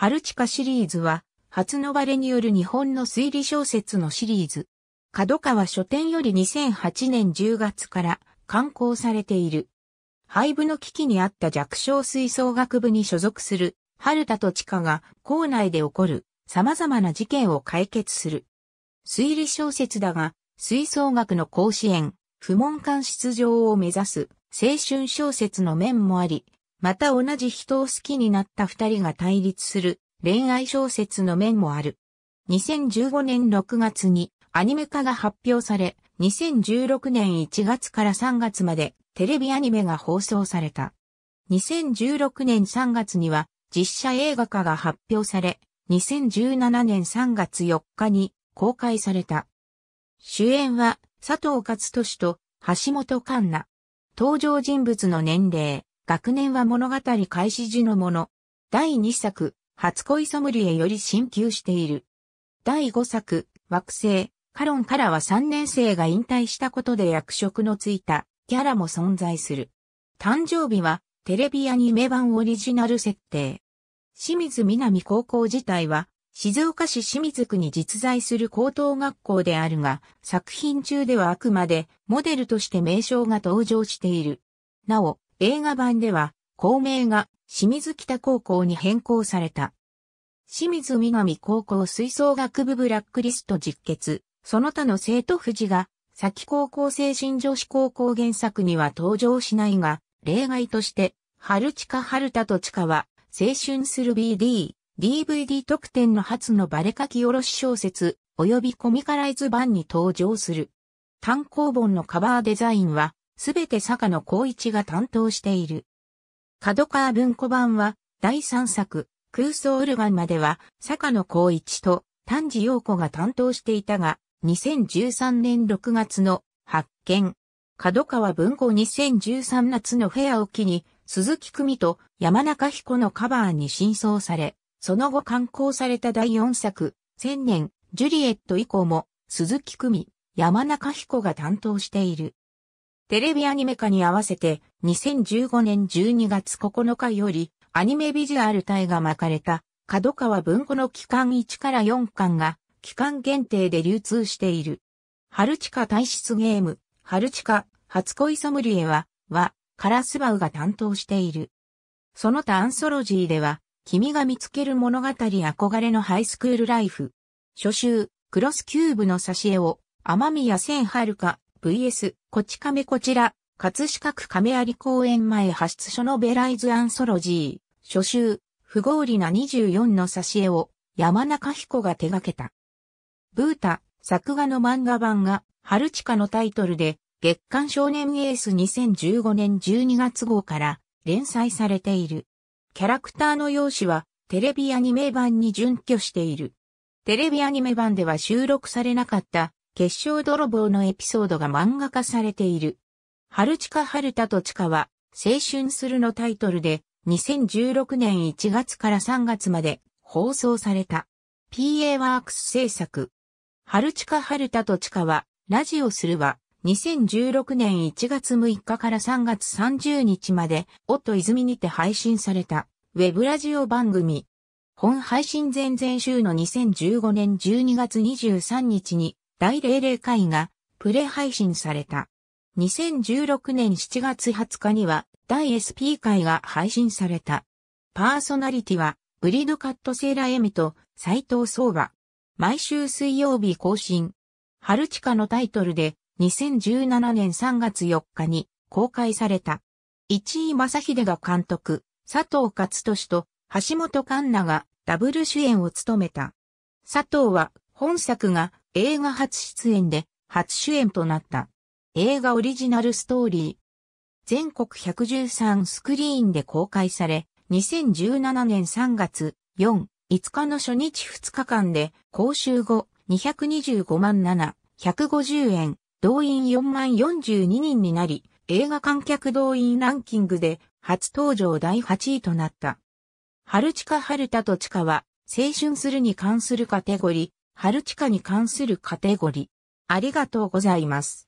春地下シリーズは、初のばれによる日本の推理小説のシリーズ。角川書店より2008年10月から刊行されている。廃部の危機にあった弱小吹奏楽部に所属する春田と地下が校内で起こる様々な事件を解決する。推理小説だが、吹奏楽の甲子園、不問間出場を目指す青春小説の面もあり、また同じ人を好きになった二人が対立する恋愛小説の面もある。2015年6月にアニメ化が発表され、2016年1月から3月までテレビアニメが放送された。2016年3月には実写映画化が発表され、2017年3月4日に公開された。主演は佐藤勝利と橋本環奈。登場人物の年齢、学年は物語開始時のもの。第2作、初恋ソムリエより進級している。第5作、惑星、カロンからは3年生が引退したことで役職のついたキャラも存在する。誕生日はテレビアニメ版オリジナル設定。清水南高校自体は静岡市清水区に実在する高等学校であるが、作品中ではあくまでモデルとして名称が登場している。なお、映画版では、校名が清水北高校に変更された。清水南高校吹奏楽部ブラックリスト実決、その他の生徒富士が、先高校精神女子高校原作には登場しないが、例外として、春地下春田と地下は、青春する BD、DVD 特典の初のバレ書き下ろし小説、及びコミカライズ版に登場する。単行本のカバーデザインは、すべて坂野光一が担当している。角川文庫版は、第3作、空想ウルガンまでは、坂野光一と丹治陽子が担当していたが、2013年6月の発見。角川文庫2013夏のフェアを機に、鈴木組と山中彦のカバーに新装され、その後刊行された第4作、千年、ジュリエット以降も、鈴木組、山中彦が担当している。テレビアニメ化に合わせて2015年12月9日よりアニメビジュアル体が巻かれた角川文庫の期間1から4巻が期間限定で流通している。春地下体質ゲーム、春地下、初恋ソムリエは、は、カラスバウが担当している。その他アンソロジーでは、君が見つける物語憧れのハイスクールライフ。初週、クロスキューブの挿絵を、天宮千春か、VS、こち亀こちら、葛飾区亀有公園前派出所のベライズアンソロジー、初集、不合理な24の挿絵を山中彦が手掛けた。ブータ、作画の漫画版が、春地下のタイトルで、月刊少年エース2015年12月号から連載されている。キャラクターの容姿は、テレビアニメ版に準拠している。テレビアニメ版では収録されなかった結晶泥棒のエピソードが漫画化されている。春近春田と近は、青春するのタイトルで、2016年1月から3月まで放送された。PA ワークス制作。春近春田と近は、ラジオするは、2016年1月6日から3月30日まで、夫泉にて配信された、ウェブラジオ番組。本配信前々週の2015年12月23日に、第00回がプレ配信された。2016年7月20日には第 SP 回が配信された。パーソナリティはブリードカットセーラーエミと斎藤相馬。毎週水曜日更新。春地下のタイトルで2017年3月4日に公開された。一位正秀が監督、佐藤勝利と橋本環奈がダブル主演を務めた。佐藤は本作が映画初出演で初主演となった。映画オリジナルストーリー。全国113スクリーンで公開され、2017年3月4、5日の初日2日間で、講習後225万7、150円、動員4万42人になり、映画観客動員ランキングで初登場第8位となった。春近春田と地下は、青春するに関するカテゴリ春地下に関するカテゴリー。ありがとうございます。